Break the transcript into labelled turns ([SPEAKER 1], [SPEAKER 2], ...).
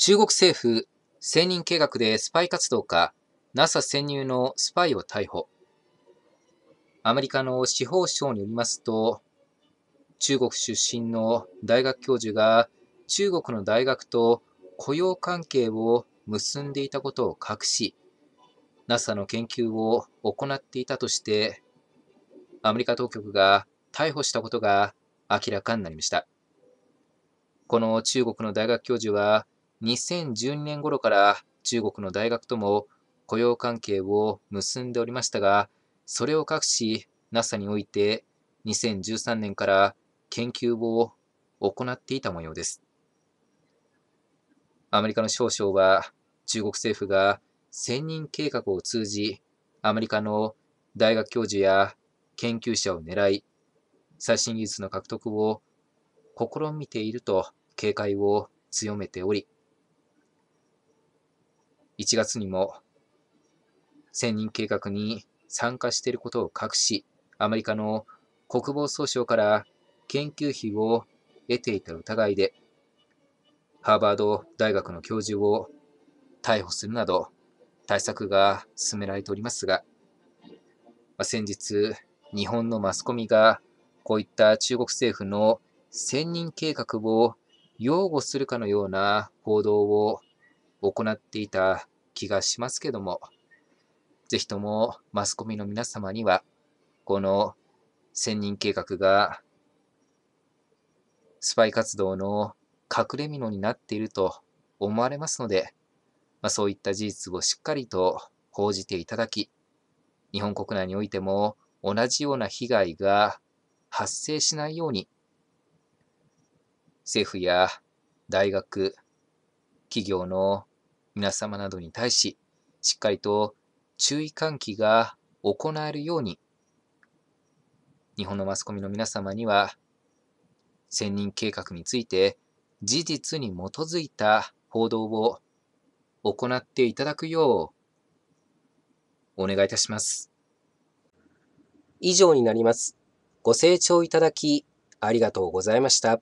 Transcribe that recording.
[SPEAKER 1] 中国政府、専任計画でスパイ活動家、NASA 潜入のスパイを逮捕。アメリカの司法省によりますと、中国出身の大学教授が中国の大学と雇用関係を結んでいたことを隠し、NASA の研究を行っていたとして、アメリカ当局が逮捕したことが明らかになりました。この中国の大学教授は、2012年頃から中国の大学とも雇用関係を結んでおりましたが、それを隠し NASA において2013年から研究を行っていた模様です。アメリカの少将は中国政府が専任計画を通じ、アメリカの大学教授や研究者を狙い、最新技術の獲得を試みていると警戒を強めており、1月にも1000人計画に参加していることを隠し、アメリカの国防総省から研究費を得ていた疑いで、ハーバード大学の教授を逮捕するなど、対策が進められておりますが、先日、日本のマスコミがこういった中国政府の専任計画を擁護するかのような報道を行っていた気がしますけども、ぜひともマスコミの皆様には、この千人計画がスパイ活動の隠れ蓑になっていると思われますので、まあ、そういった事実をしっかりと報じていただき、日本国内においても同じような被害が発生しないように、政府や大学、企業の皆様などに対し、しっかりと注意喚起が行えるように、日本のマスコミの皆様には、選任計画について事実に基づいた報道を行っていただくよう、お願いいたします。以上になります。ご清聴いただき、ありがとうございました。